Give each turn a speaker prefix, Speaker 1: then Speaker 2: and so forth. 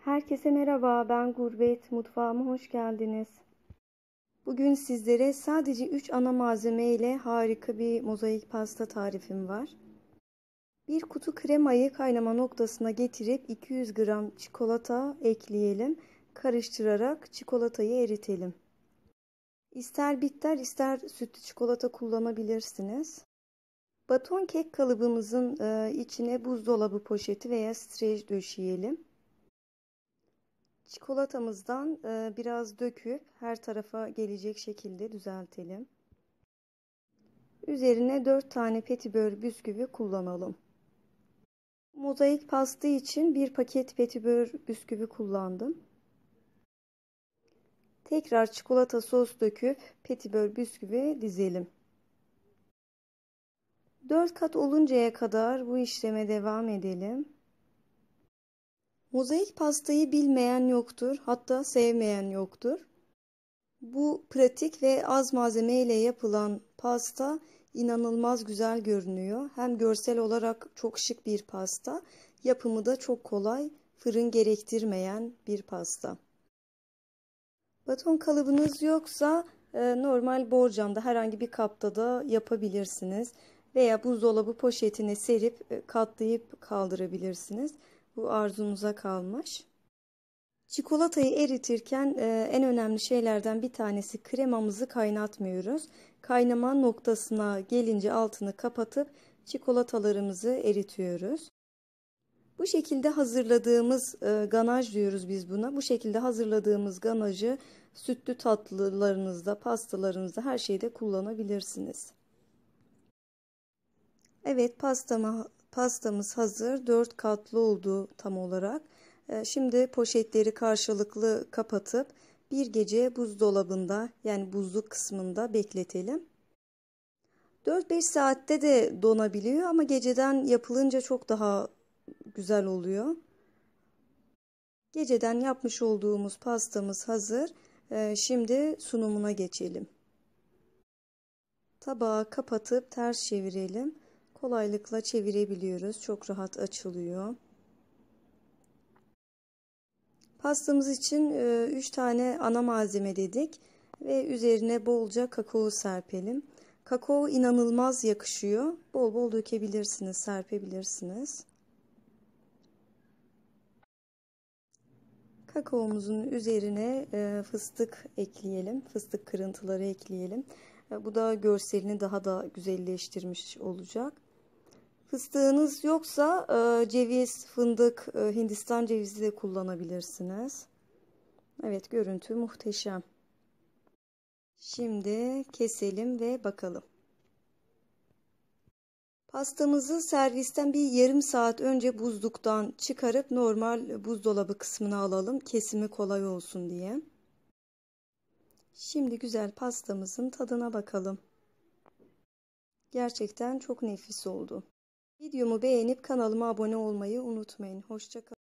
Speaker 1: Herkese merhaba, ben Gurbet. Mutfağıma hoş geldiniz. Bugün sizlere sadece 3 ana malzeme ile harika bir mozaik pasta tarifim var. Bir kutu kremayı kaynama noktasına getirip 200 gram çikolata ekleyelim. Karıştırarak çikolatayı eritelim. İster bitter ister sütlü çikolata kullanabilirsiniz. Baton kek kalıbımızın e, içine buzdolabı poşeti veya streç döşeyelim. Çikolatamızdan e, biraz döküp her tarafa gelecek şekilde düzeltelim. Üzerine 4 tane petibör bisküvi kullanalım. Mozaik pastı için bir paket petibör bisküvi kullandım. Tekrar çikolata sos döküp petibör bisküvi dizelim. 4 kat oluncaya kadar bu işleme devam edelim. Mozaik pastayı bilmeyen yoktur, hatta sevmeyen yoktur. Bu pratik ve az malzeme ile yapılan pasta inanılmaz güzel görünüyor. Hem görsel olarak çok şık bir pasta, yapımı da çok kolay, fırın gerektirmeyen bir pasta. Baton kalıbınız yoksa e, normal borcamda herhangi bir kapta da yapabilirsiniz veya buzdolabı poşetine serip e, katlayıp kaldırabilirsiniz. Bu arzumuza kalmış. Çikolatayı eritirken e, en önemli şeylerden bir tanesi kremamızı kaynatmıyoruz. Kaynama noktasına gelince altını kapatıp çikolatalarımızı eritiyoruz. Bu şekilde hazırladığımız e, ganaj diyoruz biz buna. Bu şekilde hazırladığımız ganajı sütlü tatlılarınızda, pastalarınızda her şeyde kullanabilirsiniz. Evet pastama. Pastamız hazır. dört katlı oldu tam olarak. Ee, şimdi poşetleri karşılıklı kapatıp bir gece buzdolabında yani buzluk kısmında bekletelim. 4-5 saatte de donabiliyor ama geceden yapılınca çok daha güzel oluyor. Geceden yapmış olduğumuz pastamız hazır. Ee, şimdi sunumuna geçelim. Tabağı kapatıp ters çevirelim kolaylıkla çevirebiliyoruz. Çok rahat açılıyor. Pastamız için 3 e, tane ana malzeme dedik ve üzerine bolca kakao serpelim. Kakao inanılmaz yakışıyor. Bol bol dökebilirsiniz, serpebilirsiniz. Kakaomuzun üzerine e, fıstık ekleyelim. Fıstık kırıntıları ekleyelim. E, bu da görselini daha da güzelleştirmiş olacak. Fıstığınız yoksa e, ceviz, fındık, e, Hindistan cevizi de kullanabilirsiniz. Evet görüntü muhteşem. Şimdi keselim ve bakalım. Pastamızı servisten bir yarım saat önce buzluktan çıkarıp normal buzdolabı kısmına alalım. Kesimi kolay olsun diye. Şimdi güzel pastamızın tadına bakalım. Gerçekten çok nefis oldu. Videomu beğenip kanalıma abone olmayı unutmayın. Hoşçakalın.